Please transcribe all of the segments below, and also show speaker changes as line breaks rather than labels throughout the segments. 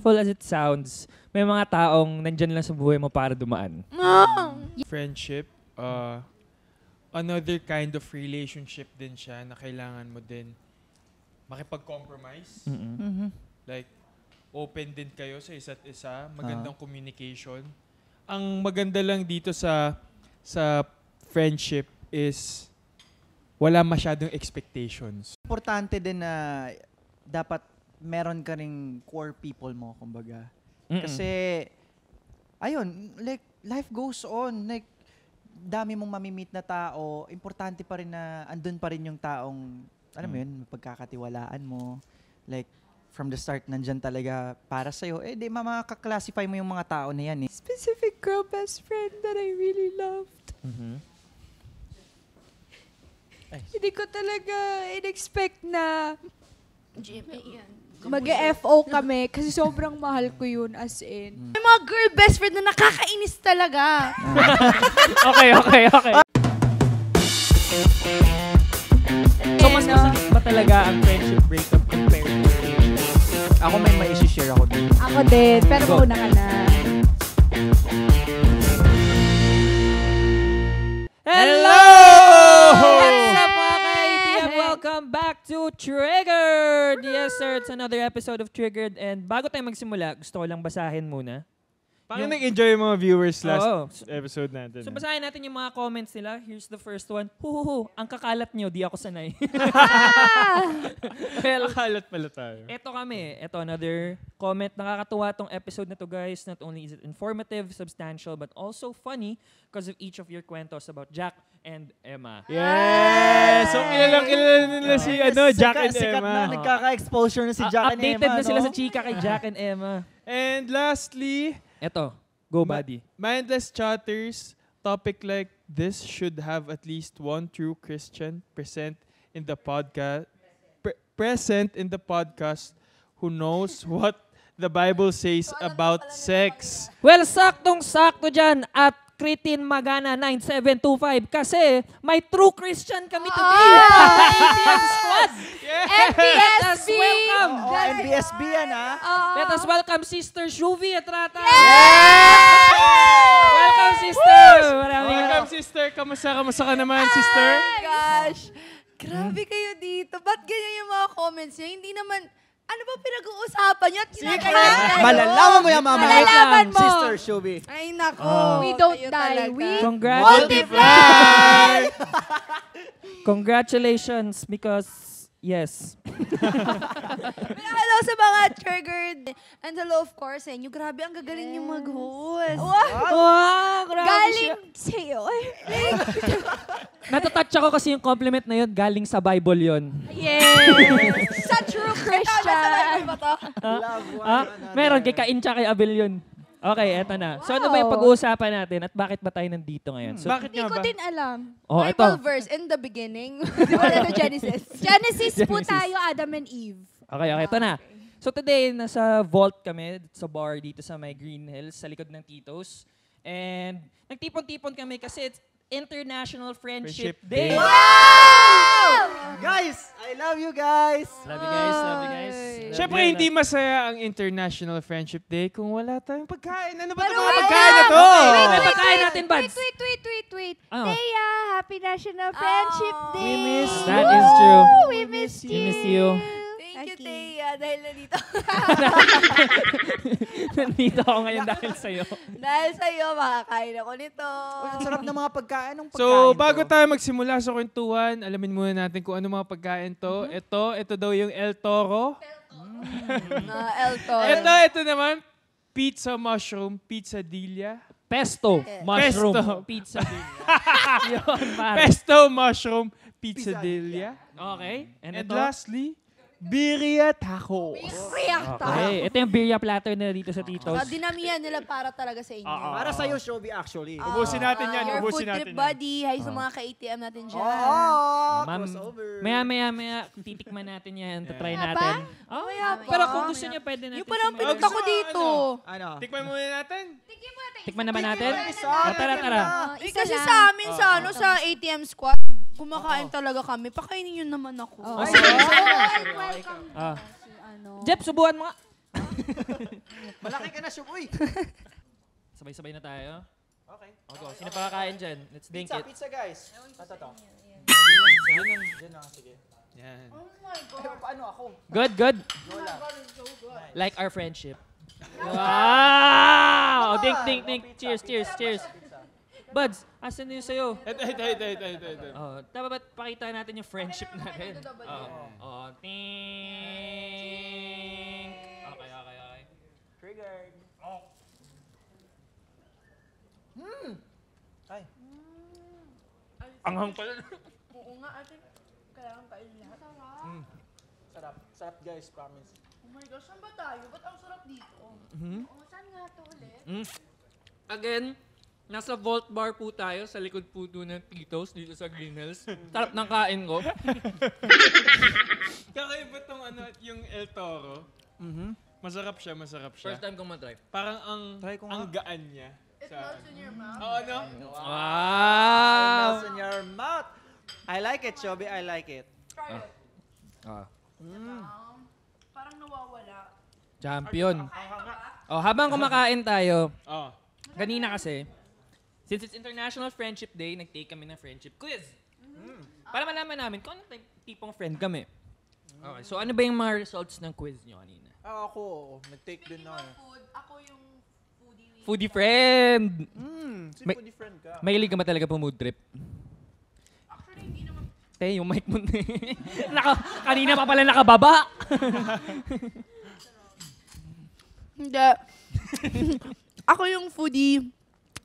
painful as it sounds, may mga taong nandyan lang sa buhay mo para dumaan.
Friendship, uh, another kind of relationship din siya na kailangan mo din makipag-compromise. mm hmm Like, open din kayo sa isa't isa. Magandang ah. communication. Ang maganda lang dito sa sa friendship is wala masyadong expectations.
Importante din na dapat meron ka ring core people mo, kumbaga. Mm-mm. Kasi, ayun, like, life goes on. Like, dami mong mamimit na tao, importante pa rin na andun pa rin yung taong, alam mo mm. yun, pagkakatiwalaan mo. Like, from the start, nandyan talaga para sa'yo. Eh, di makaklasify mo yung mga tao na yan eh.
Specific girl best friend that I really loved. Mm-hmm. Ay. Hindi ko talaga in-expect na Jimmy yan. Mag-FO kami kasi sobrang mahal ko yun as in. Mm. May mga girl best friend na nakakainis talaga.
okay, okay, okay.
So,
mas masakit ba talaga ang
friendship breakup compared to relationship? Ako may maisi-share ako
din. Ako din, pero Go. una ka na.
to Triggered! Yes, sir. It's another episode of Triggered. And bago tayo magsimula, gusto ko lang basahin muna Parang nag-enjoy
yung mga viewers last Oo. episode natin. So eh. basahin
natin yung mga comments nila. Here's the first one. Huhuhu, ang kakalat nyo, di ako sanay. well, Nakalat pala tayo. eto kami. Eto another comment. Nakakatuwa tong episode na to guys. Not only is it informative, substantial, but also funny because of each of your kwentos about Jack and Emma. Yes! So kilalang kilala nila si ano, Jack and sikat Emma. na
nagkaka-exposure na si Jack and Emma. Updated na sila sa chika kay Jack and Emma. And lastly, Eto, go Ma- buddy. Mindless chatters, topic like this should have at least one true Christian present in the podcast pre- present in the podcast who knows what the Bible says about sex. Ah.
Well, saktong-sakto dyan at Kritin Magana 9725 kasi may true Christian kami today. Oh! Squad! Yeah. MTSB! As well welcome! Oh, oh, MBSB yan, ha? Oh. Let us
welcome Sister Shuvi Atrata! Yeah! Welcome, Sister! Maraming welcome, Sister! Kamusta, kamusta ka naman, Sister? Oh Gosh! Grabe kayo
dito. Ba't ganyan yung mga comments niya? Hindi naman... Ano ba pinag-uusapan niyo? Sige, malalaman mo yan, mama. Malalaman mo. Sister Shubi. Ay, nako. Oh. We don't die. We Congrats multiply!
Congratulations because, yes, pero
ano hello sa mga triggered. And hello, of course, eh. Yung grabe, ang gagaling yes. yung mag-host. Wow! wow grabe Galing siya. sa'yo.
Natatouch ako kasi yung compliment na yun, galing sa Bible yun.
Yes! sa true Christian. Ito, nasa Bible ba to? Love one ah, ah,
Meron, kay Kain tsaka kay Abel yun. Okay, eto na. So ano ba yung pag-uusapan natin at bakit ba tayo nandito ngayon? So, hmm. Bakit Hindi ko
din alam. oh, eto. verse, in the beginning. Di ba na ano, Genesis? Genesis po tayo, Adam and Eve.
Okay, okay, eto na. So today, nasa vault kami, sa bar dito sa may Green Hills, sa likod ng Tito's. And
nagtipon-tipon
kami kasi it's- International Friendship, Friendship Day. Day. Wow! Guys, I love you guys. Love you
guys,
love you
guys. Love
Siyempre, hindi
masaya ang International Friendship Day kung wala tayong pagkain.
Ano ba ito mga pagkain na to? Okay, pagkain natin, Buds. Tweet, tweet, tweet,
tweet. wait. Oh. Thea,
Happy National Friendship oh. Day. We miss. That is true. We miss you. We missed you. Thank you, okay. Thea, dahil nandito.
nandito ako ngayon dahil sa'yo.
dahil sa'yo, makakain ako nito. ang sarap ng mga pagkain.
Anong pagkain so, bago to? tayo magsimula sa kwentuhan, alamin muna natin kung ano mga pagkain to. Mm-hmm. Ito, ito daw yung El Toro. El Toro.
uh, El
Toro. Ito,
ito naman, pizza mushroom, pizza pizzadilla. Pesto yeah. mushroom. Pesto. Pizza Yun, Pesto mushroom, pizza pizzadilla. Okay. And, And ito? lastly, Birria tacos. Birria tacos. Okay. Ito yung birria
platter nila dito sa Tito's. Uh,
dinamihan nila para talaga sa inyo. Uh, para sa'yo, Shobi, actually. Uh, ubusin natin yan. Your ubusin natin trip yan. buddy. Hi sa mga ka-ATM natin dyan. Oo. Oh, uh, crossover.
Maya, maya, maya. Titikman natin yan. Yeah. Try natin.
Oh, yeah. Pero kung gusto niya, pwede natin. Yung pala ang pinunta
ko ano? dito. Ano? Tikman muna natin. Tikman muna natin. Tikman naman natin. Tara, tara. Oh, Kasi sa amin, sa ano, sa
ATM squad. Kumakain Oo. talaga kami. Pakainin niyo naman ako. Oh. Ay, Ay,
welcome. Ah. Si ano. Jeff, subuhan mo Malaki ka na, Shub. Uy! Sabay-sabay na tayo. Okay. Okay, okay. Oh, sino pa kakain dyan? Let's drink pizza, it.
Pizza, guys. Ito to. Yan lang.
Yan lang, sige. Yan. Oh my God. Eh, paano
ako? Good, good. Lola. Oh like our friendship. wow! Ding, ding, ding. Cheers, cheers, cheers. Buds, asan na sa'yo? Ito, ito, ito, ito, ito, ito. Oh, dapat pakita natin yung friendship natin. Oo. Oh, oh ting. Okay, okay, okay. Triggered. Oh.
Hmm. Ay. Hmm. Anghang pala. Oo nga, ate. Kailangan kainin lahat. Sarap.
Mm.
Sarap. Sarap guys, promise.
Oh my gosh, saan ba tayo? Ba't ang sarap dito? Mm -hmm. Oo, saan nga to ulit?
Mm. Again, Nasa vault Bar po
tayo, sa likod po doon ng Titos, dito sa Green Hills. Tarap ng kain ko. Kakaiba tong ano, yung El Toro. Mhm. Masarap siya, masarap siya. First time kong matry. Parang ang, Try ko ang gaan niya. It Sa, melts in your mouth. Oh, no? Wow!
It Melts in
your mouth. I like it, Chobi. I like it.
Try it. Ah, Diba? Parang nawawala. champion. Oh, habang kumakain tayo, oh. kanina kasi, Since it's International Friendship Day, nag-take kami ng friendship quiz. Mm-hmm. Para malaman namin kung ano type- tipong friend kami. Okay, so ano ba yung mga results ng quiz nyo kanina? Ah, ako, nag-take din
Speaking na. Eh. food, ako yung
foodie. Foodie friend! Hmm, sino May- po friend ka? Mahilig ka ba talaga po mood trip? Actually, hindi naman. Te, yung mic mo na eh. Naka, kanina pa pala nakababa.
Hindi. ako yung foodie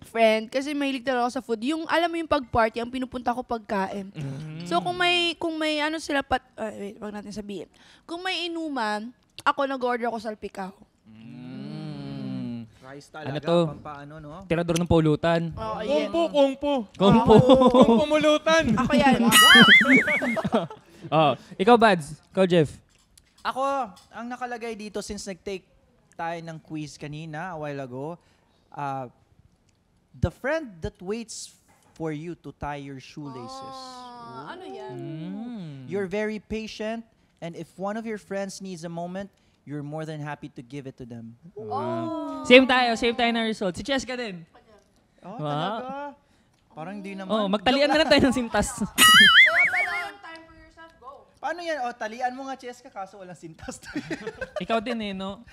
friend kasi mahilig talaga ako sa food. Yung alam mo yung pag-party, ang pinupunta ko pagkain. Mm-hmm. So kung may kung may ano sila pat uh, wait, wag natin sabihin. Kung may inuman, ako nag-order ako salpikaw.
Mm. Rice talaga, ano to? pampaano, no? Tirador ng pulutan.
Oh, ayan. Kungpo, kungpo. Kungpo. Oh. kungpo mulutan. Ako yan.
oh. Ikaw, Bads. Ikaw, Jeff.
Ako, ang nakalagay dito since nag-take tayo ng quiz kanina a while ago, uh, The friend that waits for you to tie your shoelaces.
Ah, ano yan? Mm.
You're very patient, and if one of your friends needs a moment, you're more than happy to give it to them. Oh.
Same tayo, same tayo na result. Si Cheska din. Oh, wow. talaga?
Parang hindi naman. Oh, magtalian na lang tayo ng sintas. Paano yan? O, oh, talian mo nga, Cheska, kaso walang sintas.
Ikaw din eh, no?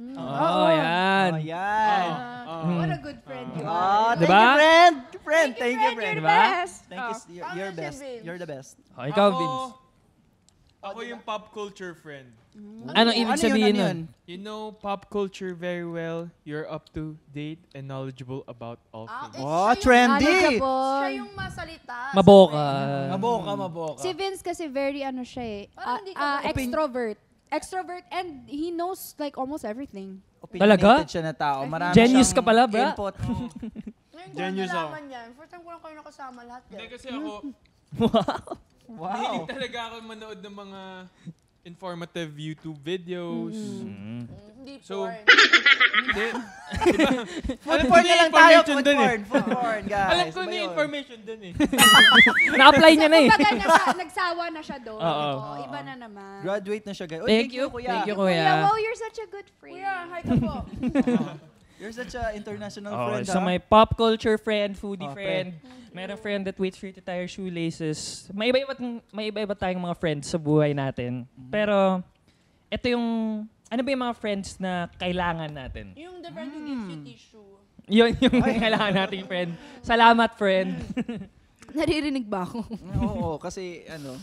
Mm. Ah, oh, oh, yan. Oh, ah, yan. Mm. Oh, oh. What a good friend you oh, are. Oh, thank diba?
you, friend. Friend, thank, you, friend. You're diba? best.
Thank you, oh, you're, you're best. You're the best. Oh, ikaw, ako, Vince. Ako yung pop culture friend. Mm. Anong ibig ano sabihin ano You know pop culture very well. You're up to date and knowledgeable about all ah, things. Oh, eh, trendy!
Siya yung ano, masalita. Maboka. Maboka, maboka. Si Vince kasi very ano siya eh. Uh, uh, extrovert. Extrovert and he knows like almost everything. Talaga? siya na tao. Marami Genius ka pala, bra. Input. Ngayon Genius ako. Oh. nalaman yan. First time ko lang kayo nakasama lahat Hindi kasi ako, Wow. wow.
mahilig talaga ako manood ng mga informative YouTube videos. Mm-hmm. Mm. Hindi so, porn. Hindi. diba? Food porn na lang tayo. Food dun, eh. porn. Food porn, guys. Alam ko na yung information dun eh. Na-apply niya na eh. Kumbaga, nagsawa
na siya doon. Oo. Iba na
naman. Graduate na siya, guys. thank, you, kuya. Thank you, kuya. Kuya, wow, you're such a good friend. Kuya, hi ka po. You're such an international oh, friend, So ha? Ah. my pop
culture friend, foodie oh, friend. friend. Meron friend that waits for you to tie your shoelaces. May iba-iba, may iba-iba tayong mga friends sa buhay natin. Mm-hmm. Pero, ito yung ano ba yung mga friends na kailangan natin? Yung
the friend who gives you hmm. tissue.
Yun yung kailangan nating friend. Salamat, friend.
Naririnig ba ako?
Oo, kasi ano.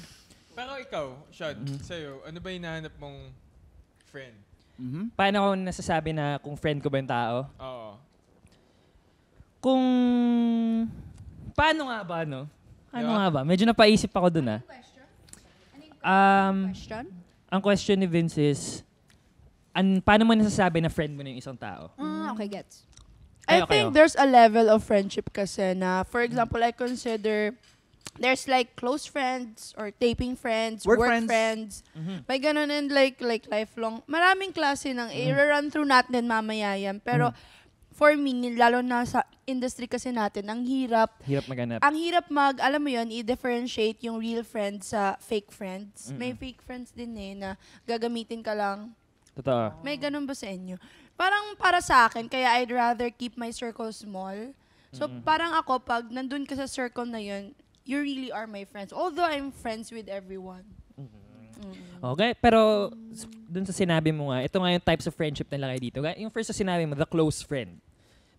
Pero ikaw, Shad, hmm. sa'yo, ano ba yung hinahanap mong friend? Mm-hmm.
Paano ko nasasabi na kung friend ko ba yung tao? Oo. Kung... Paano nga ba, no? Ano Yeah. nga ba? Medyo napaisip ako dun, ah. Question? Um, Question? ang question ni Vince is, an, paano mo nasasabi na friend mo na yung isang tao?
Mm, okay, gets. I Kayo, think kayo. Oh. there's a level of friendship kasi na, for example, I consider there's like close friends or taping friends, Work work, friends. friends. Mhm. May ganun and like, like lifelong. Maraming klase ng i-run eh, mm-hmm. through natin mamaya yan. Pero mm-hmm. for me, lalo na sa industry kasi natin, ang hirap.
Hirap maghanap. Ang
hirap mag, alam mo yun, i-differentiate yung real friends sa fake friends. May fake friends din eh na gagamitin ka lang Totoo. May ganun ba sa inyo? Parang para sa akin, kaya I'd rather keep my circle small. So mm-hmm. parang ako, pag nandun ka sa circle na yun, you really are my friends. Although I'm friends with everyone. Mm-hmm.
Okay, pero dun sa sinabi mo nga, ito nga yung types of friendship nila kayo dito. Yung first sa sinabi mo, the close friend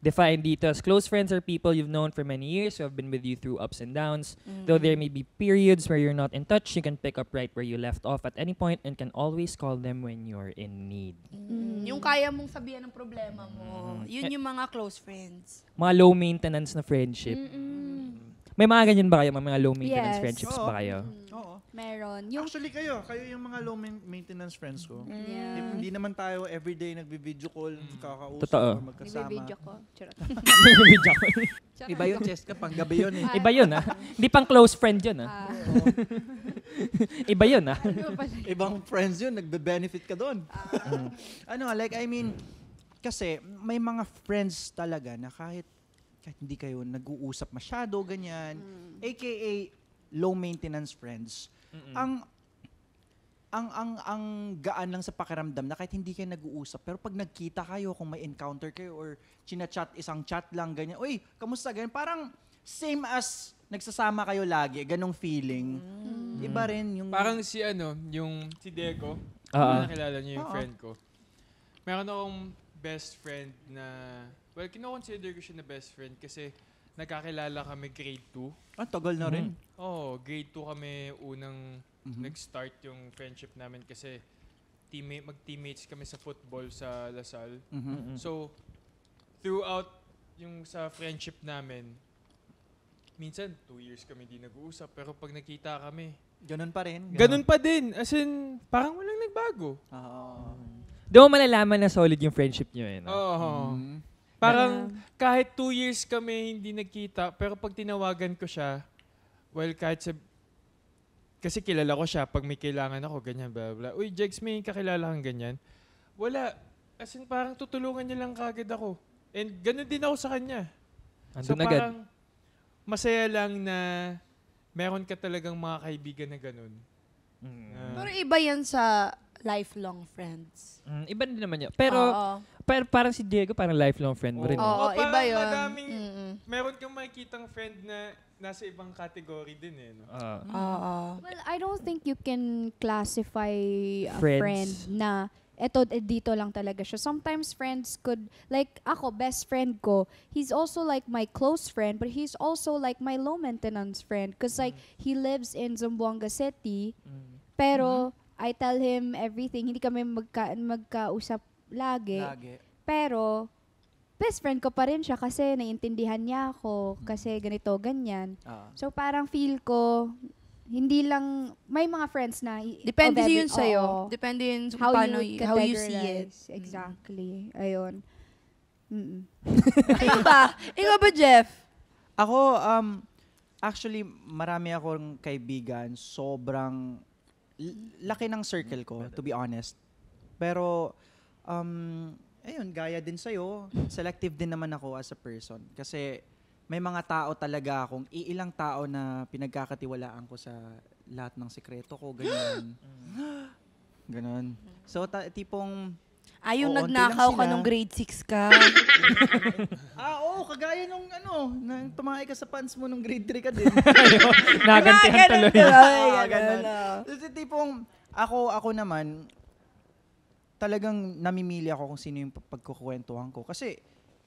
defined dito as close friends are people you've known for many years who have been with you through ups and downs. Mm-hmm. Though mm. there may be periods where you're not in touch, you can pick up right where you left off at any point and can always call them when you're in need. Mm.
Yung kaya mong sabihan ng problema mo, mm. yun eh yung mga close friends.
Mga low maintenance na friendship. Mm-mm. May mga ganyan ba kayo? Mga low maintenance yes. friendships Oo. ba kayo?
Mm. Oo.
Meron. Yung, Actually kayo, kayo yung mga low maintenance friends ko. yeah. Mm. Hindi- Hindi naman tayo everyday nagbi-video call, mm. kakausap, Totoo. magkasama. Nagbe-video ko. Charot. May video ako. Tsaka- Iba yun, Cheska, panggabi yun eh. Ah. Iba yun, ah.
Hindi pang close friend yun, ah. ah. Iba yun, ah. Ano
Ibang friends yun, nagbe-benefit ka doon. Ah. Mm. ano, like, I mean, kasi may mga friends talaga na kahit, kahit hindi kayo nag-uusap masyado, ganyan, aka low maintenance friends, Mm-mm. Ang ang ang ang gaan lang sa pakiramdam na kahit hindi kayo nag-uusap pero pag nagkita kayo kung may encounter kayo or chinachat isang chat lang ganyan oy kamusta ganyan parang same as nagsasama kayo lagi ganong feeling mm. iba
rin yung parang si ano yung si Deco uh ah, ah. nakilala niyo yung uh-huh. friend ko meron akong best friend na well kino-consider ko siya na best friend kasi nagkakilala kami grade 2. Ang ah, tagal na rin. Oh, grade 2 kami unang mm-hmm. nag-start yung friendship namin kasi teammate, mag-teammates kami sa football sa Lasal. Mm-hmm. So, throughout yung sa friendship namin, minsan two years kami di nag-uusap pero pag nakita kami, Ganun pa rin. ganun pa din. As in, parang walang nagbago. Oo. Ah. Doon malalaman
na solid yung friendship nyo eh. No? Oo. Mm.
Parang kahit two years kami hindi nagkita, pero pag tinawagan ko siya, well, kahit sa... Kasi kilala ko siya, pag may kailangan ako, ganyan, bla bla. Uy, Jegs, may kakilala kang ganyan. Wala. As in, parang tutulungan niya lang kagad ako. And ganun din ako sa kanya. Andun so, parang masaya lang na meron ka talagang mga kaibigan na ganun. Mm. Uh, Pero
iba yan sa lifelong friends. Mm, iba
din naman
yun. Pero Oo par, parang si Diego, parang lifelong friend mo rin. Eh. Oo,
oh, iba yun. Madaming,
mm-hmm. meron kang makikitang friend na nasa ibang category din eh. No? Uh. Uh, uh. Well, I
don't think you can classify a Friends. friend na eto eh, dito lang talaga siya. Sometimes friends could, like ako, best friend ko, he's also like my close friend, but he's also like my low maintenance friend. Because like, mm. he lives in Zamboanga City, mm. pero mm I tell him everything. Hindi kami magka, magkausap lagi. Lagi. Pero, best friend ko pa rin siya kasi naiintindihan niya ako, kasi ganito, ganyan. Ah. So parang feel ko, hindi lang, may mga friends na... Depende obedi- yun sa'yo. oo. Depende yun sa how paano you, how you see it. Mm. Exactly. Ayun. Mm-mm. Ikaw ba? Ikaw ba, Jeff?
Ako, um, actually, marami akong kaibigan. Sobrang l- laki ng circle ko, to be honest. Pero, um, ayun, gaya din sa'yo, selective din naman ako as a person. Kasi may mga tao talaga akong, iilang tao na pinagkakatiwalaan ko sa lahat ng sikreto ko, ganyan. ganun. So, ta- tipong, Ah, nagnakaw unti ka nung grade 6 ka. ah, oo, kagaya nung ano, nang tumahay ka sa pants mo nung grade 3 ka din. Nagantihan tuloy. Ay, ganun. ganun. ah. ah. tipong, ako, ako naman, talagang namimili ako kung sino yung pagkukwentuhan ko. Kasi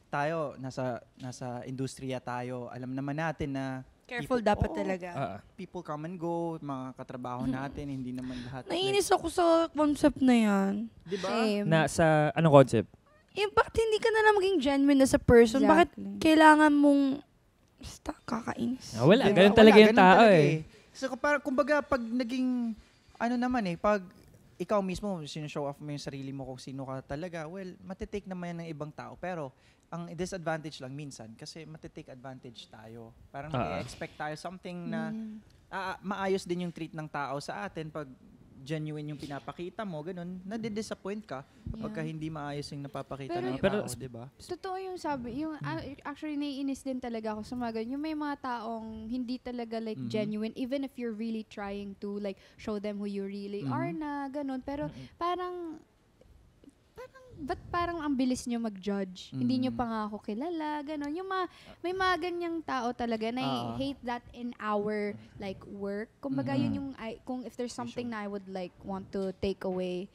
tayo, nasa, nasa industriya tayo, alam naman natin na Careful people, dapat oh, talaga. Uh, people come and go, mga katrabaho
mm-hmm. natin, hindi naman lahat.
Nainis
ako sa concept na yan. Di ba? Na
sa, ano concept?
Eh, bakit hindi ka na lang maging genuine na sa person? Exactly. Bakit kailangan mong, basta, kakainis? Ah, wala, diba? ganun talaga wala, yung ganun tao talaga, eh. eh.
So, para, kumbaga, pag naging, ano naman eh, pag ikaw mismo, sinishow off mo yung sarili mo kung sino ka talaga, well, matitake naman yan ng ibang tao. Pero, ang disadvantage lang minsan, kasi matitake advantage tayo. Parang uh-huh. Ah. expect tayo something na mm. uh, maayos din yung treat ng tao sa atin pag genuine yung pinapakita mo, ganun, nade-disappoint ka yeah. hindi maayos yung napapakita pero, ng tao, pero, di ba?
Totoo yung sabi, yung mm-hmm. actually naiinis din talaga ako sa mga ganun. Yung may mga taong hindi talaga like mm-hmm. genuine, even if you're really trying to like show them who you really mm-hmm. are na, ganun. Pero mm-hmm. parang but parang ang bilis nyo mag-judge? Mm. Hindi nyo mm. pa nga ako kilala, gano'n. Yung mga, may mga ganyang tao talaga na uh, I hate that in our like work. Kung baga mm. yun mm-hmm. yung, I, kung if there's something na I would like want to take away,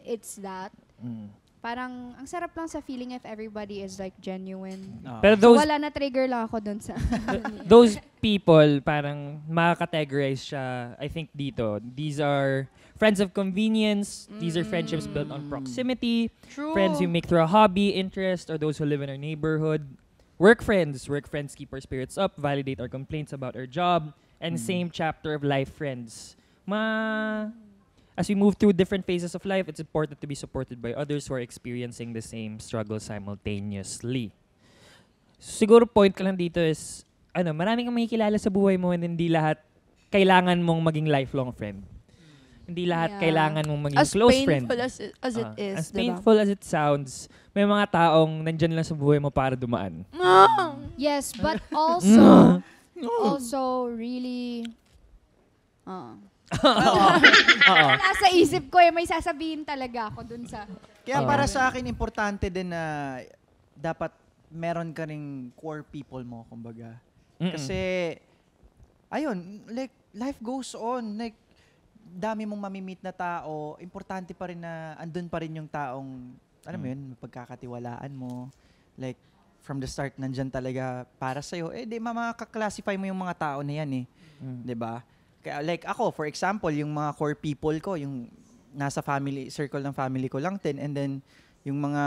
it's that. Mm. Parang, ang sarap lang sa feeling if everybody is like genuine. Uh, Pero those, so, wala na trigger lang ako dun sa...
those people, parang makakategorize siya, I think dito. These are Friends of convenience. Mm. These are friendships built on mm. proximity. True. Friends you make through a hobby, interest, or those who live in our neighborhood. Work friends. Work friends keep our spirits up, validate our complaints about our job, and mm. same chapter of life friends. Ma as we move through different phases of life, it's important to be supported by others who are experiencing the same struggle simultaneously. Siguro point ko lang dito is, ano, marami kang makikilala sa buhay mo and hindi lahat kailangan mong maging lifelong friend. hindi lahat yeah. kailangan mong maging as close friend. As painful as, it ah. is, uh, As diba? painful as it sounds, may mga taong nandyan lang sa buhay mo para dumaan.
Yes, but also, also really, uh, Oo. Oo. Nasa isip ko eh, may sasabihin talaga ako dun sa... Kaya para sa akin,
importante din na dapat meron ka ring core people mo, kumbaga.
Mm-mm. Kasi,
ayun, like, life goes on. Like, dami mong mamimit na tao, importante pa rin na andun pa rin yung taong, alam mo hmm. yun, pagkakatiwalaan mo. Like, from the start, nandyan talaga para sa'yo. Eh, di makaklasify mo yung mga tao na yan eh. Mm. Di ba? Kaya like ako, for example, yung mga core people ko, yung nasa family, circle ng family ko lang din, and then yung mga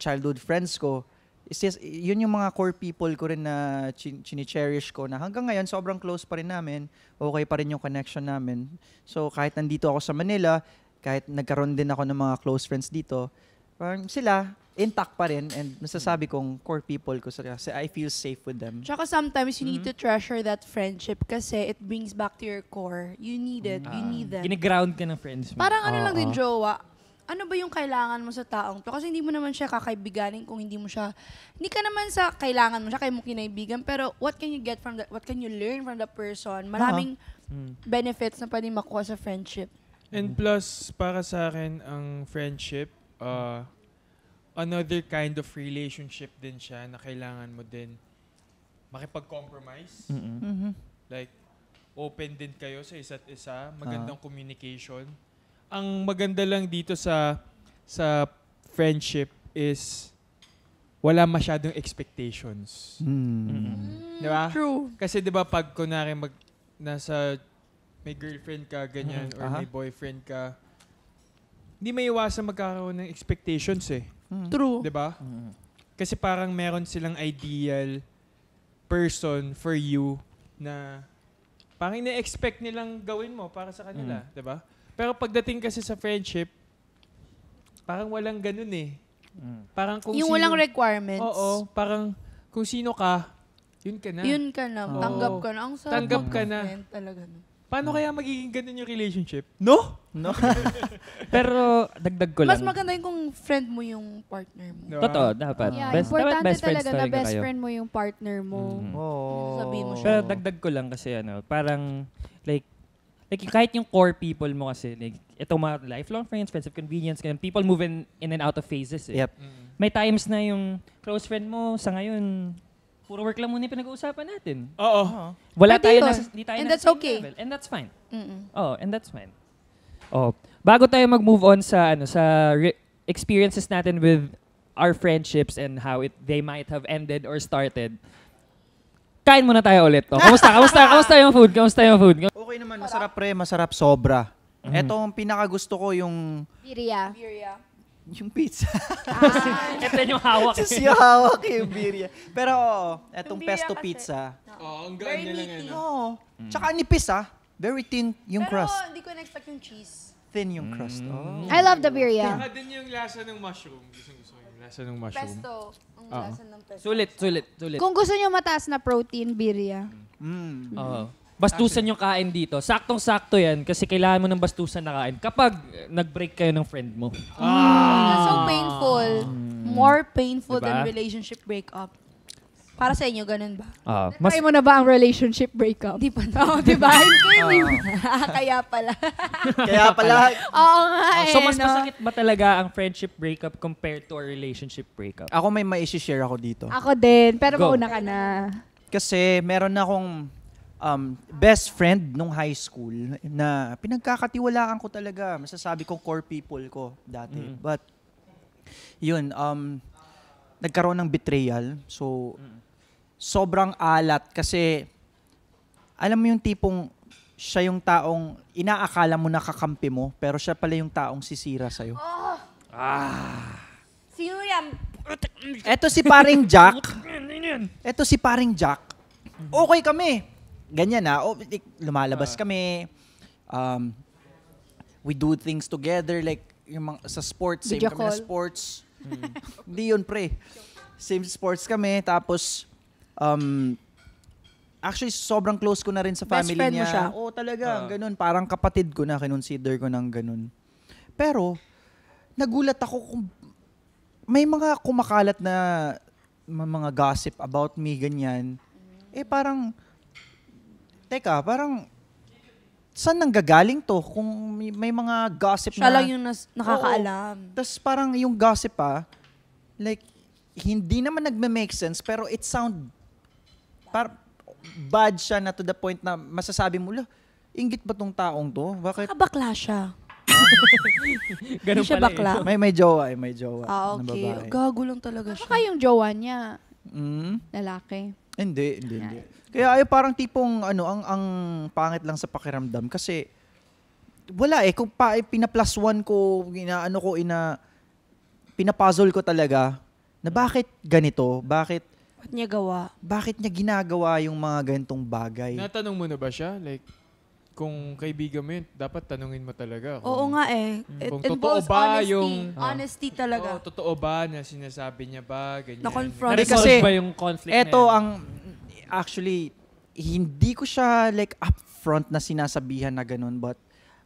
childhood friends ko, it's just, yun yung mga core people ko rin na chini-cherish ko na hanggang ngayon sobrang close pa rin namin, okay pa rin yung connection namin. So kahit nandito ako sa Manila, kahit nagkaroon din ako ng mga close friends dito, parang sila, intact pa rin and masasabi mm. kong core people ko sila. kasi I feel safe with them. Tsaka
sometimes you mm-hmm. need to mm-hmm. treasure that friendship kasi it brings back to your core. You need it. Uh, you mm. need them. Ginaground
ka ng friends mo. Parang ano uh, lang din,
jowa ano ba yung kailangan mo sa taong to? Kasi hindi mo naman siya kakaibiganin kung hindi mo siya, hindi ka naman sa kailangan mo siya, kaya mo kinaibigan, pero what can you get from that, what can you learn from the person? Maraming uh-huh. Hmm. benefits na pwede makuha sa
friendship. And mm-hmm. plus, para sa akin, ang friendship, uh, another kind of relationship din siya na kailangan mo din makipag-compromise. Mm-hmm. Like, open din kayo sa isa't isa, magandang uh-huh. communication ang maganda lang dito sa sa friendship is wala masyadong expectations. Mm. Mm. Di ba? True. Kasi di ba pag kunwari mag, nasa may girlfriend ka, ganyan, mm. or uh-huh. may boyfriend ka, hindi may iwasan magkakaroon ng expectations eh. Mm. True. Di ba? Mm. Kasi parang meron silang ideal person for you na parang ina-expect nilang gawin mo para sa kanila. Mm. Di ba? Pero pagdating kasi sa friendship, parang walang ganun eh. Mm. Parang kung Yung sino, walang requirements. Oo, parang kung sino ka, yun ka na. Yun ka na. Oo. Tanggap ka na. Ang sarap Tanggap ka na. Talaga no. Paano kaya magiging ganun yung relationship? No? No? Pero dagdag ko lang. Mas
maganda yung kung friend mo yung partner mo. Diba? Totoo, dapat. Yeah, best, dapat importante best talaga na best kayo. friend mo yung partner mo. Mm. Oo. Sabihin mo siya. Pero
dagdag ko lang kasi ano, parang like like kahit yung core people mo kasi, like, itong mga lifelong friends, friends of convenience, ganun, people move in, in and out of phases eh. Yep. Mm. May times na yung close friend mo sa ngayon, puro work lang muna yung pinag-uusapan natin. Oo. Uh-huh. Wala Pwede tayo, na di tayo And that's okay. Level, and that's fine. Mm-mm. Oh, and that's fine. Oh, bago tayo mag-move on sa ano sa re- experiences natin with our friendships and how it they might have ended or started
kain muna tayo ulit. Oh. Kamusta? Kamusta? Kamusta yung food? Kamusta yung food? Okay naman, masarap pre, masarap sobra. Mm. Ito ang pinaka gusto ko yung
birria. Birria. Yung pizza. Ah. ito yung hawak. Sus yung hawak yung
birria. Pero oo, etong yung pesto pizza.
Oo, oh, ang ganda nila ngayon. Oo.
Mm. Tsaka nipis ah. Very thin yung Pero, crust. Pero
hindi ko
na-expect yung cheese.
Thin yung crust. Mm. Oh. I love the birria.
Saka din yung lasa ng mushroom. Gusto, gusto. Lasa ng mushroom. Pesto. Ang Oo. lasa ng pesto. Sulit,
sulit, sulit.
Kung gusto
nyo mataas na protein, birria.
Mm. Oh. Bastusan yung kain dito. Saktong-sakto yan kasi kailangan mo ng bastusan na kain kapag eh, nag-break kayo ng friend mo. Mm, so painful.
Ah. More painful diba? than relationship breakup. Para sa inyo, ganun ba? Uh, mas... Try mo na ba ang relationship breakup? Di pa na. Oo, oh, di ba? Ah. Kaya pala.
Kaya pala.
Oo nga eh, So, mas eh, no? masakit
ba talaga ang friendship breakup compared to a relationship breakup? Ako may maisi-share ako dito.
Ako
din, pero Go. mauna ka na.
Kasi meron na akong um, best friend nung high school na pinagkakatiwalaan ko talaga. Masasabi kong core people ko dati. Mm. But, yun, um, nagkaroon ng betrayal. So, mm sobrang alat kasi alam mo yung tipong siya yung taong inaakala mo nakakampi mo pero siya pala yung taong sisira sa'yo. Oh! Ah!
Sino yan? Eto si paring Jack.
Eto si paring Jack. Okay kami. Ganyan na. Ah. lumalabas ah. kami. Um, we do things together like yung mga, sa sports, same Video kami call. na sports. Hmm. Hindi yun, pre. Same sports kami. Tapos, um, actually sobrang close ko na rin sa family Best friend niya. Mo siya. Oo, oh, talaga, uh. ganun. Parang kapatid ko na, kinonsider ko ng ganun. Pero, nagulat ako kung may mga kumakalat na mga gossip about me, ganyan. Eh parang, teka, parang, saan nanggagaling to? Kung may, may mga gossip Siya na... Siya lang yung nas, nakakaalam. Oo, tas parang yung gossip pa, ah, like, hindi naman nagme-make sense, pero it sound par, bad siya na to the point na masasabi mo, ingit ba tong taong to? Bakit?
Kabakla siya.
Ganun siya pala bakla. May may jowa, eh, may jowa. Ah, na okay. babae.
Gagulong talaga siya. Baka yung jowa niya, Mm. lalaki.
Hindi, hindi, hindi. Kaya ay parang tipong ano, ang ang pangit lang sa pakiramdam kasi wala eh kung pa eh, pina-plus one ko, inaano ko ina pinapuzzle ko talaga na bakit ganito? Bakit
bakit niya
gawa?
Bakit niya ginagawa yung mga ganitong bagay?
Natanong mo na ba siya? Like, kung kaibigan mo yun, dapat tanungin mo talaga. Kung, Oo nga eh. Hmm. It kung totoo ba honesty. yung... Honesty ah, talaga. Oo, totoo ba na sinasabi niya ba, ganyan. Na-confront. Hindi, kasi- Resolve ba yung conflict na Eto ang
actually hindi ko siya like upfront na sinasabihan na ganun but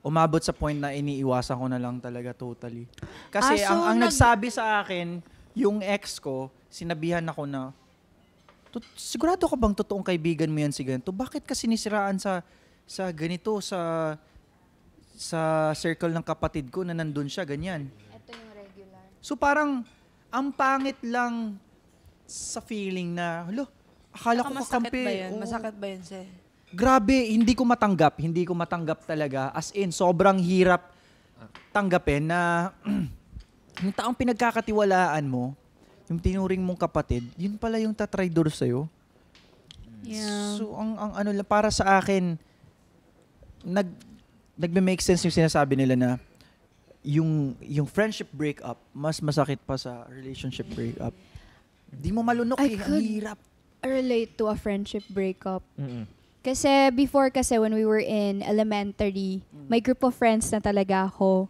umabot sa point na iniiwasan ko na lang talaga totally. Kasi Ah, so ang, ang nag- nagsabi sa akin yung ex ko, sinabihan ako na sigurado ka bang totoong kaibigan mo yan si ganito? Bakit ka sinisiraan sa sa ganito sa sa circle ng kapatid ko na nandun siya, ganyan. Ito yung regular. So parang ang pangit lang sa feeling na, hello, akala Saka ko kakampi. Masakit ba yun? Oh, masakit ba yun, sir? Grabe, hindi ko matanggap. Hindi ko matanggap talaga. As in, sobrang hirap tanggapin na yung taong pinagkakatiwalaan mo, yung tinuring mong kapatid, yun pala yung tatraidor sa'yo. Yeah. So, ang, ang ano lang, para sa akin, nag, nagme-make sense yung sinasabi nila na yung, yung friendship breakup, mas masakit pa sa relationship breakup.
Di mo malunok I eh, ang hirap. relate to a friendship breakup. Mm-mm. Kasi before kasi when we were in elementary, mm. may group of friends na talaga ako.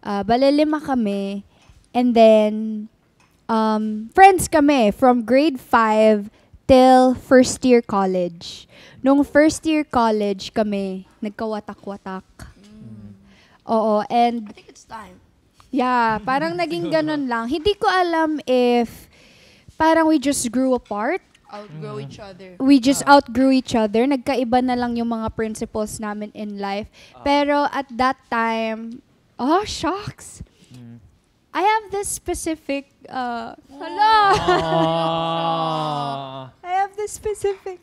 Uh, bale, kami. And then, um, friends kami from grade 5 till first year college. Nung first year college kami, nagkawatak-watak. Mm. Oo, and... I think it's time. Yeah, parang naging ganun lang. Hindi ko alam if parang we just grew apart. Outgrow mm. each other. We just ah. outgrew each other. Nagkaiba na lang yung mga principles namin in life. Ah. Pero at that time, oh, shocks! I have this specific uh hello. I have this specific.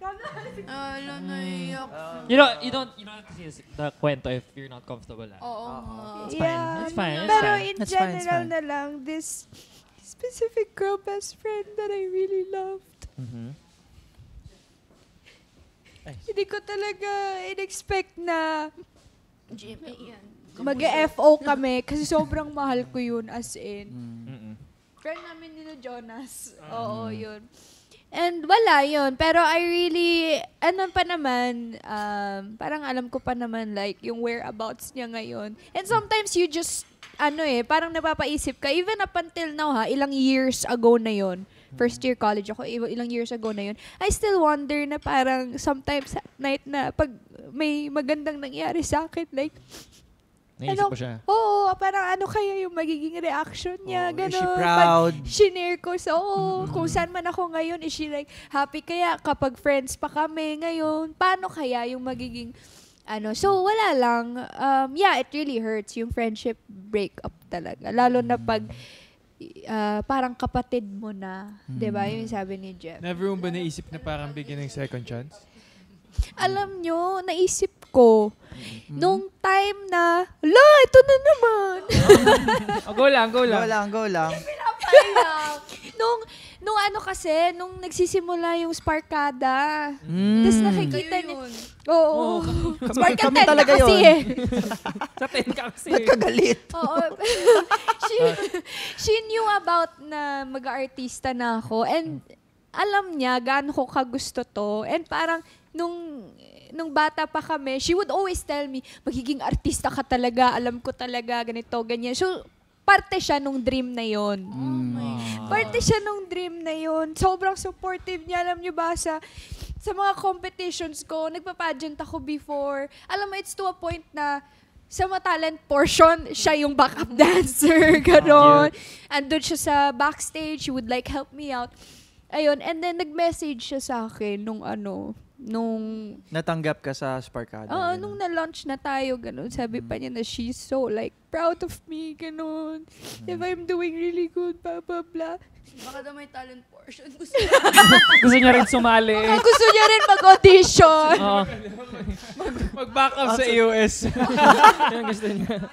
Ah, Wala, naiyak. Mm. You know, you don't you don't have to see
the kwento if you're not comfortable. Oh, Oo It's Yeah. It's fine. It's Pero fine. in it's general
fine. na lang, this specific girl best friend that I really loved, Mhm. hindi ko talaga in-expect na GMA yan.
Mag-FO
ano. kami kasi sobrang mahal ko yun as in. Mm. Friend namin ni Jonas. Mm. Oo, yun. And wala yun. Pero I really, ano pa naman, um, parang alam ko pa naman like yung whereabouts niya ngayon. And sometimes you just, ano eh, parang napapaisip ka. Even up until now ha, ilang years ago na yun. First year college ako, ilang years ago na yun. I still wonder na parang sometimes at night na pag may magandang nangyari sa akin, like, Naisip ko siya. Oo, oh, parang ano kaya yung magiging reaction niya, oh, ganun. Is she proud? Pag shinare ko sa, oo, oh, mm-hmm. kung saan man ako ngayon, is she like, happy kaya kapag friends pa kami ngayon? Paano kaya yung magiging, ano, so wala lang. Um, yeah, it really hurts yung friendship breakup talaga. Lalo na mm. pag, uh, parang kapatid mo na, mm-hmm. 'di ba? Yung mm. sabi ni Jeff.
Never mo ba naisip na parang bigyan ng second chance?
Alam nyo, naisip ko, Mm-hmm. Nung time na, la, ito na naman.
oh, go lang, go lang. Go lang, go lang.
nung, nung ano kasi, nung nagsisimula yung Sparkada. Mm. Tapos nakikita niya. Oo. Oh, oh. Sparkada kami talaga yun. eh.
Sa 10 kasi. Nagkagalit.
Oo. she, she knew about na mag-artista na ako. And alam niya gaano ko kagusto to. And parang nung nung bata pa kami, she would always tell me, magiging artista ka talaga, alam ko talaga, ganito, ganyan. So, parte siya nung dream na yon. Oh
mm. parte siya
nung dream na yon. Sobrang supportive niya, alam niyo ba, sa, sa mga competitions ko, nagpa-pageant ako before. Alam mo, it's to a point na sa talent portion, siya yung backup dancer, gano'n. Andun siya sa backstage, she would like help me out. Ayun, and then nag-message siya sa akin nung ano, nung...
Natanggap ka sa Sparkada? Oo,
uh, nung na-launch na tayo, ganun. Sabi mm. pa niya na she's so like proud of me, ganun. Mm. If I'm doing really good, blah, blah, blah. Baka daw may talent portion. Gusto, gusto niya rin sumali. Baka gusto niya rin mag-audition. Uh,
mag- mag-back up sa EOS. Yan gusto niya.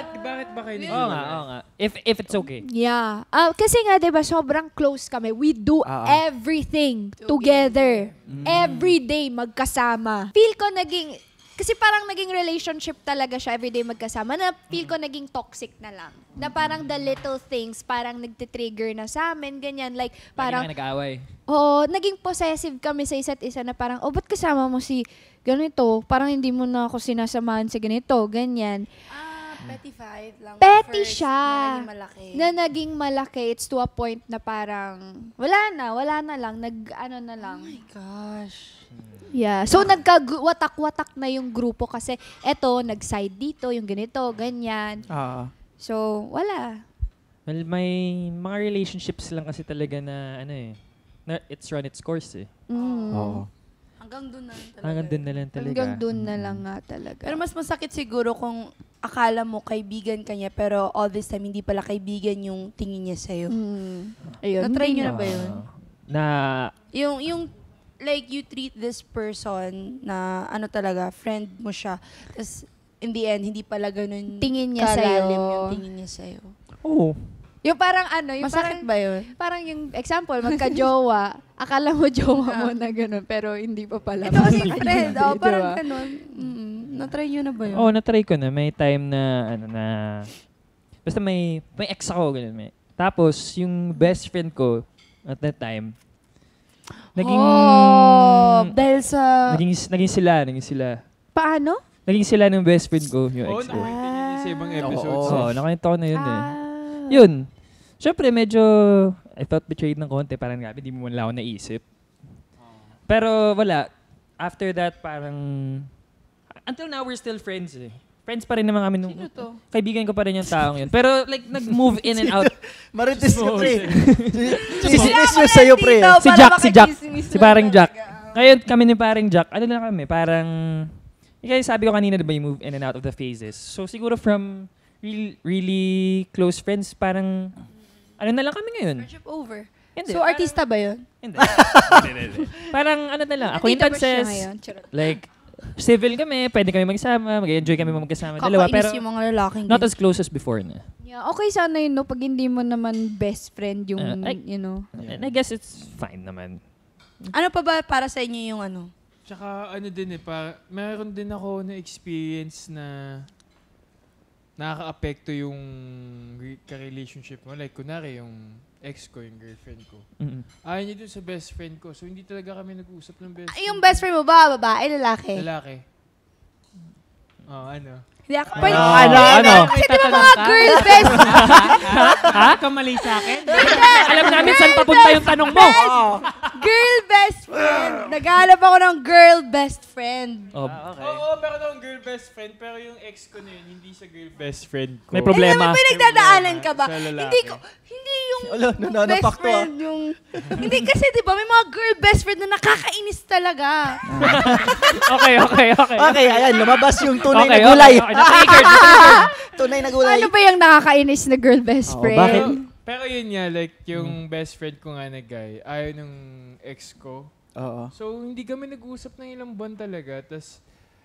Bakit? Bakit ba kayo Oo nga, oo nga. If,
if it's okay.
Yeah. Ah, kasi nga, di ba, sobrang close kami. We do Ah, ah. everything together. Mm. Every day magkasama. Feel ko naging, kasi parang naging relationship talaga siya everyday magkasama na feel ko mm. naging toxic na lang. Na parang the little things, parang nagtitrigger na sa amin, ganyan. Like, parang, Parang... nag-aaway. Oo, naging possessive kami sa isa't isa na parang, oh, ba't kasama mo si ganito? Parang hindi mo na ako sinasamahan sa ganito, ganyan. Ah, Mm. Petty five lang. Petty siya. Na naging malaki. Na naging malaki. It's to a point na parang, wala na, wala na lang. Nag, ano na lang. Oh my gosh. Hmm. Yeah. So, nagka-watak-watak na yung grupo kasi eto, nag-side dito, yung ganito, ganyan. Oo. Ah. So, wala.
Well, may mga relationships lang kasi talaga na, ano eh, na it's run its course eh. Mm. Oo. Hanggang doon na lang talaga. Hanggang doon na lang talaga. Hanggang
doon na lang mm-hmm. nga talaga. Pero mas masakit siguro kung akala mo kaibigan kanya pero all this time hindi pala kaibigan yung tingin niya sa'yo. Mm. Ayun. Na-try niyo na ba yun? Na... Yung, yung like you treat this person na ano talaga, friend mo siya. Tapos in the end, hindi pala ganun tingin niya kalalim sa'yo. yung tingin niya sa'yo. Oo. Oh. Yung parang ano, yung Masakit parang, ba yun? Parang yung example, magka-jowa, akala mo jowa mo na gano'n, pero hindi pa pala. Ito kasi friend, oh, parang diba? gano'n. Mm-hmm. Na-try nyo na ba yun? Oo, oh,
na-try ko na. May time na, ano na, basta may, may ex ako, gano'n. May. Tapos, yung best friend ko, at that time,
naging... Oh, dahil sa...
Naging, naging sila, naging sila. Paano? Naging sila ng best friend ko, yung oh, ex ko. Oh, nakakwento sa ibang ah. episodes. Oo, oh, nakakwento ko na yun eh. ah. eh yun. Siyempre, medyo, I thought betrayed ng konti. Parang gabi, hindi mo wala ako naisip. Ah. Pero wala. After that, parang, until now, we're still friends eh. Friends pa rin naman kami nung... Sino to? Kaibigan ko pa rin yung taong yun. Pero like, nag-move in and out. Marites ka, pre. Chismis yun sa'yo, pre. Ah. Si Jack, si Jack. Si parang Jack. Ngayon, kami ni parang Jack, ano na kami, parang... Eh, kaya sabi ko kanina, diba, you move in and out of the phases. So siguro from really, really close friends, parang, ano na lang kami ngayon? Friendship over. Hindi, so, parang, artista ba yun? Hindi.
parang, ano na lang, Ako yung acquaintances,
like, civil kami, pwede kami magsama, mag-enjoy kami magkasama. Dalawa, pero yung mga lalaking not as close as before na.
Yeah, okay sana yun, no? Pag hindi mo naman best friend yung, uh, I, you know. And I guess it's
fine naman.
Ano pa ba para sa inyo yung ano?
Tsaka ano din eh, pa, meron din ako na experience na nakaka-apekto yung re- relationship mo. Like, kunwari, yung ex ko, yung girlfriend ko. Mm-hmm. Ayaw niya dun sa best friend ko. So, hindi talaga kami nag-uusap ng best friend. Yung best friend mo ba, babae, lalaki? Lalaki. Oh, ano? Hindi ako ah, pa. Ano? Ano? ano? Kasi diba mga ah. girl best Ha? Kamali sa akin? Alam namin saan papunta yung tanong mo
girl best friend. Nagalap ako ng girl best
friend. Oh, okay. Oo, pero akong girl best friend, pero yung ex ko na yun, hindi siya girl best friend ko. May problema. Alam mo, pinagdadaanan ka ba? Hindi ko, hindi yung no, no, best to, ah. friend
yung... hindi kasi, di ba, may mga girl best friend na nakakainis talaga.
Okay, okay, okay. Okay, ayan, lumabas yung tunay na gulay. Okay, okay. Na-triggered. Tunay na gulay. Ano
ba yung nakakainis na girl best Oh, friend? bakit?
Pero yun nga, like, yung mm. best friend ko nga na guy, ayaw nung ex ko. Oo. So, hindi kami nag-usap ng ilang buwan talaga. Tapos,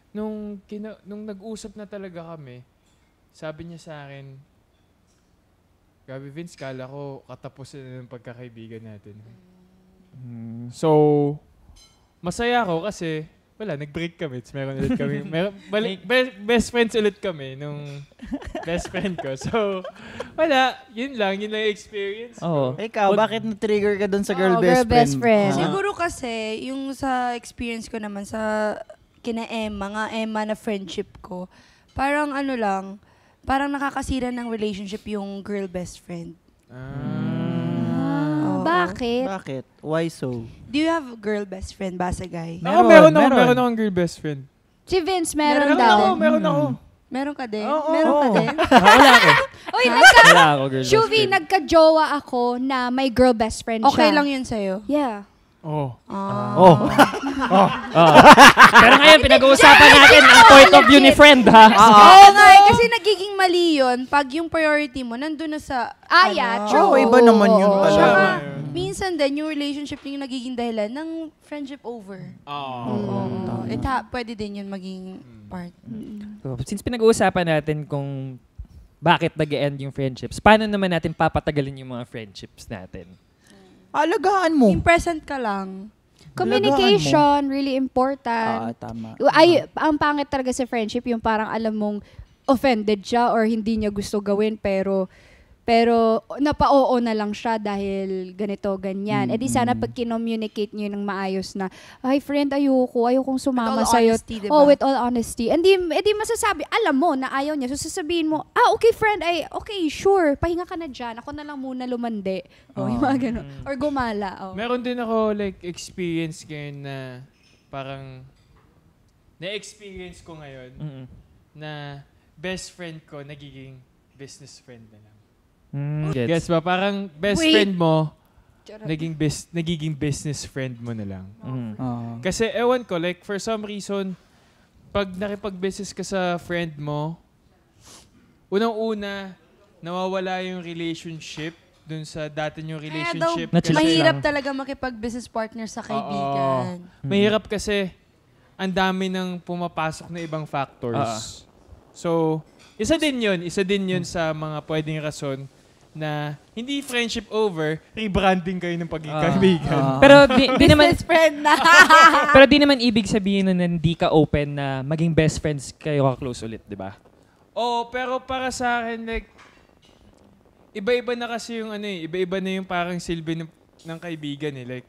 nung, kina- nung nag-usap na talaga kami, sabi niya sa akin, Gabi Vince, kala ko katapos na ng pagkakaibigan natin. Mm. So, masaya ako kasi wala, nag-break kami. Tapos meron ulit kami. Meron, balik, best, best friends ulit kami nung best friend ko. So, wala. Yun lang. Yun lang yung experience. Oo. Oh. Ikaw, What? bakit
na-trigger ka dun sa girl, oh, best, girl friend? best friend? Ah. Siguro
kasi, yung sa experience ko naman sa kina Emma, nga Emma na friendship ko, parang ano lang, parang nakakasira ng relationship yung girl best friend. Ah. Mm. Bakit?
Bakit? Why so?
Do you have girl best friend ba sa guy? Meron, ako, meron, meron. Ako, meron
akong girl best friend.
Si Vince, meron, meron daw. Ako, meron ako. Hmm. Meron ka din? Oo, meron ka din? Ah, wala ako. Uy, ah, nagka... Wala ako, girl Shuvi, nagka-jowa ako na may girl best friend siya. Okay lang yun sa'yo? Yeah.
Oh. Ah. Oh.
oh. oh. Pero ngayon, pinag-uusapan natin ang point of view ni friend, ha? Oo oh, nga, eh, kasi nagiging mali yun pag yung priority mo nandun na sa... Ah, ano. yeah, true. Oo, oh, iba naman yun pala. Minsan din, yung relationship yung nagiging dahilan ng friendship over. Ah. Oo. Oo. Eh, ta- pwede din yun maging mm. part.
So, since pinag-uusapan natin kung bakit nag end yung friendships, paano naman natin papatagalin yung mga friendships natin?
Alagaan mo. Yung present ka lang. Communication, really important. Ah, tama. Ay, ang pangit talaga sa friendship, yung parang alam mong offended siya or hindi niya gusto gawin pero pero napa-oo na lang siya dahil ganito, ganyan. Mm-hmm. E di sana mm-hmm. pag kinomunicate niyo ng maayos na, ay friend, ayoko, ayokong sumama sa iyo. Diba? Oh, with all honesty. And di, eh di masasabi, alam mo na ayaw niya. So sasabihin mo, ah, okay friend, ay, okay, sure, pahinga ka na dyan. Ako na lang muna lumande. Oh, oh. yung mga ah. ganun. Mm. Or gumala. Oh.
Meron din ako like experience ngayon na parang na-experience ko ngayon mm-hmm. na best friend ko nagiging business friend na lang. Mm, gets. gets ba? Parang best Wait. friend mo, Charot. naging best, nagiging business friend mo na lang. Mm. Uh-huh. Kasi ewan ko, like for some reason, pag nakipag-business ka sa friend mo, unang-una, nawawala yung relationship dun sa dati yung relationship. Kaya daw, mahirap lang.
talaga makipag-business partner sa kaibigan. Oo. Hmm. Mahirap
kasi ang dami ng pumapasok na ibang factors. uh So, isa din yun. Isa din yun hmm. sa mga pwedeng rason na hindi friendship over, rebranding kayo ng pagkakaibigan. Ah. Uh, ah. uh. pero di, di naman friend na.
pero di naman ibig sabihin na hindi ka open na maging best friends kayo
ka close ulit, di ba? Oo, oh, pero para sa akin like iba-iba na kasi yung ano eh, iba-iba na yung parang silbi ng, ng kaibigan eh. Like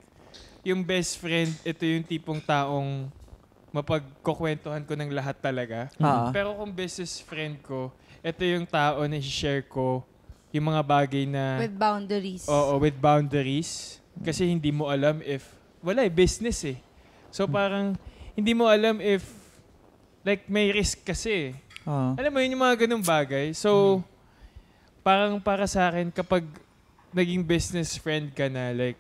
yung best friend, ito yung tipong taong mapagkukwentuhan ko ng lahat talaga. Uh-huh. Pero kung bestest friend ko, ito yung tao na share ko yung mga bagay na... With boundaries. Oo, with boundaries. Kasi hindi mo alam if... Wala eh, business eh. So hmm. parang hindi mo alam if... Like may risk kasi eh. uh Alam mo yun, yung mga ganung bagay. So, mm. parang para sa akin, kapag naging business friend ka na, like,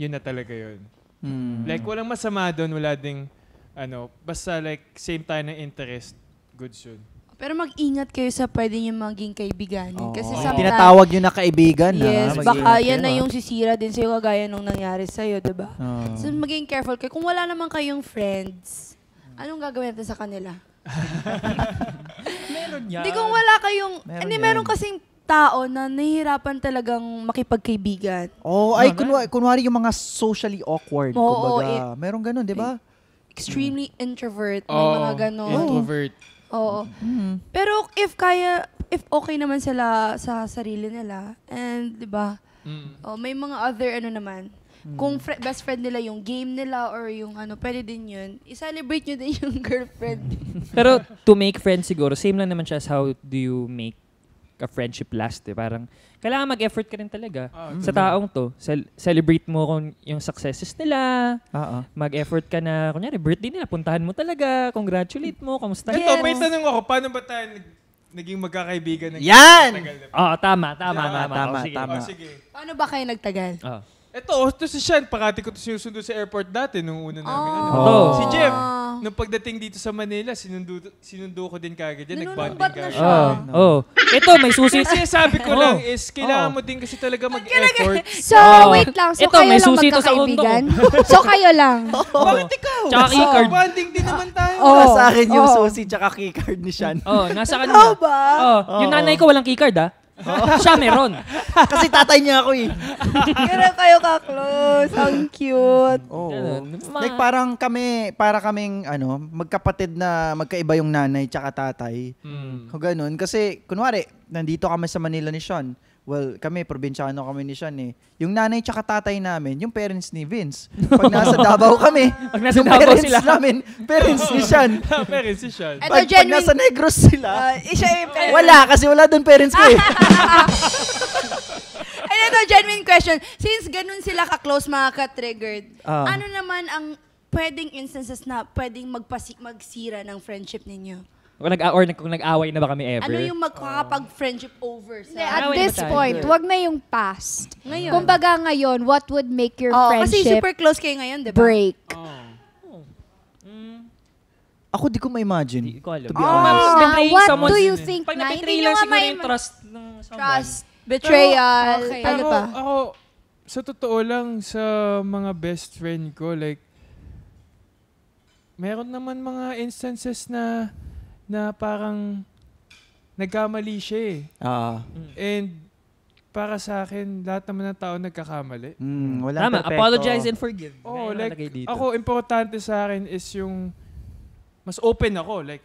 yun na talaga yun. Mm. Like, walang masama doon, wala ding, ano, basta like, same tayo ng interest, good soon.
Pero mag-ingat kayo sa pwede nyo maging kaibiganin. Oo, Kasi sa Tinatawag yun na
kaibigan. Ah, yes, ah, baka yan na ah. yung
sisira din sa'yo kagaya nung nangyari sa'yo, di ba? ah. So, maging careful kayo. Kung wala naman kayong friends, anong gagawin natin sa kanila?
Meron yan. Hindi, kung wala
kayong... Meron Hindi, yan. meron kasing tao na nahihirapan talagang makipagkaibigan.
Oh, ay, kunwari, kunwari yung mga socially awkward. Oo, kumbaga. eh. Meron ganun, di ba? Eh,
extremely introvert, may mga ganon. Introvert. Oo. Mhm. Pero if kaya, if okay naman sila sa sarili nila, and di ba, Mm. oh, may mga other ano naman, mm. kung fri- best friend nila yung game nila or yung ano, pwede din yun, i-celebrate nyo din yung girlfriend. Pero
to make friends siguro, same lang naman siya as how do you make a friendship last eh. Parang, kailangan mag-effort ka rin talaga oh, sa taong to. Cel- celebrate mo kung yung successes nila. Oo. Ah, ah. Mag-effort ka na, kunyari, birthday nila, puntahan mo talaga, congratulate mo, kamusta Ito, may tanong
ako, paano ba tayo nag- naging magkakaibigan ng Yan! Tagal na- Oo, tama, tama, Tama, tama. tama, O, sige. Oh, sige. Paano ba kayo nagtagal? Oo. Ito, oh, to si Sean, pakati ko to sinusundo sa airport dati nung una namin. Oh. Ano. Oh. Si Jeff, Nung pagdating dito sa Manila, sinundo, sinundo ko din kagad yan. Nanunumbat na kagad. siya. Oo. Oh. Ito, may susi. Kasi sabi ko lang is, kailangan mo din kasi talaga mag-effort. So, Oo. wait lang. So, Ito, kayo may lang susi to sa undo magkakaibigan? so, kayo lang. Bakit ikaw? Tsaka keycard.
Banding din naman tayo. Oh. Nasa akin yung Oo.
susi tsaka keycard
ni Shan. Oh, nasa kanila. ba?
Oh, yung nanay
ko walang keycard ah. Siya meron. Kasi tatay niya ako eh. Ganun kayo ka-close. Ang cute. Oh.
Ma- Like parang kami, para kaming ano, magkapatid na magkaiba yung nanay tsaka tatay. Mm. Kung ganun. Kasi kunwari, nandito kami sa Manila ni Sean. Well, kami, probinsyano kami ni Sean eh. Yung nanay tsaka tatay namin, yung parents ni Vince. Pag nasa Davao kami, pag nasa yung Davao parents sila. namin, parents ni Sean.
parents ni Sean. Ito, Pag, pag nasa Negros sila, Uh, siya yung wala kasi wala
doon parents ko eh.
And ito, genuine question. Since ganun sila ka-close, mga ka-triggered, Ah. ano naman ang pwedeng instances na pwedeng magpasi- magsira ng friendship ninyo?
Kung nag or kung nag-away na ba kami ever? Ano yung
magkakapag-friendship over sa... Hindi, at this na tayo. point, wag na yung past. Ngayon. Kumbaga ngayon, what would make your Oo, oh, kasi super close kayo ngayon, di ba? break? Oh. Oh.
Hmm. Ako di ko ma-imagine. Di ko alam. To be Oh, honest.
ma'am, Ah, what do you think Pag na? Hindi napitray nyo lang siguro yung trust ng someone. Trust, betrayal, Okay. ano pa?
ako, sa totoo lang, sa mga best friend ko, like, meron naman mga instances na na parang nagkamali siya eh. Ah. And para sa akin, lahat naman ng tao nagkakamali. Hmm, mm, wala Tama, perfecto. apologize and forgive. Oh, like, dito. ako, importante sa akin is yung mas open ako. Like,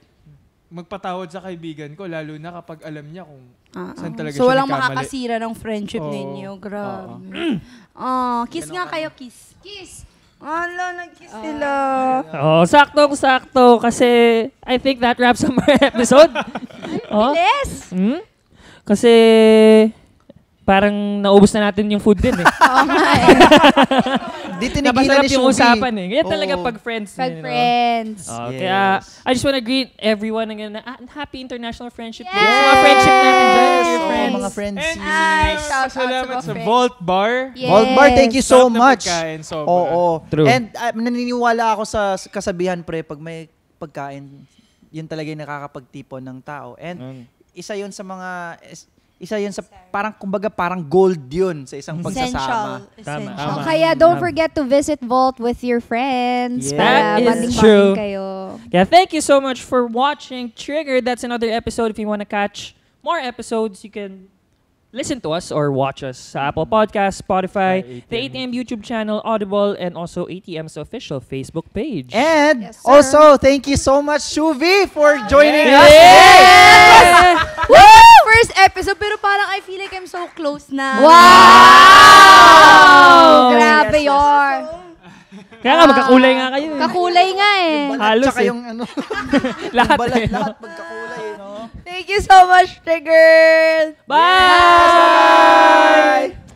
magpatawad sa kaibigan ko, lalo na kapag alam niya kung uh-huh. saan ah. talaga so, siya nagkamali. So, walang makakasira
ng friendship oh. ninyo. Grabe. Oh, oh. kiss Ganun nga kayo, kiss. Kiss! Ala, nag-kiss ah. sila.
Oh, saktong-sakto kasi I think that wraps up our episode. oh? Bilis! Hmm? Kasi parang naubos na natin yung food din eh. Oo nga eh. Di tinigilan Napasarap ni yung usapan eh. Kaya talaga pag friends. Pag you know? friends. Oh, Yes. Kaya I just wanna greet everyone again na ah, happy International Friendship Day. Yes! mga friendship natin dyan, Yes! dear friends. mga friends. And Ay, shout out
sa salamat mga sa friends. Volt Bar. Yes. Bar, thank you so Sarap much. pagkain, sobra. Oo. True. And ah, naniniwala ako sa kasabihan pre, pag may pagkain, yun talaga yung nakakapagtipon ng tao. And Mm. isa yun sa mga isa yun sa parang kumbaga parang gold yun sa isang pagsasama. Essential. Tama. Essential. Oh, Tama. Kaya don't forget
to visit Vault with your friends yeah. para banding true.
kayo.
Yeah, thank you so much for watching Trigger. That's another episode. If you want to catch more episodes, you can listen to us or watch us sa Apple Podcast, Spotify, uh, the ATM YouTube channel, Audible, and also ATM's official Facebook page. And yes, also, thank you so much, Shuvi, for
joining yeah. us today.
Yeah first episode, pero parang I feel like I'm so close na. Wow! wow! Grabe yes,
Kaya nga,
magkakulay nga
kayo. Eh. Kakulay nga eh. Yung balat,
Halos tsaka eh. yung ano. lahat yung balat, eh,
no? lahat magkakulay, eh, no? Thank you so much, Triggers! Bye! Bye! Bye!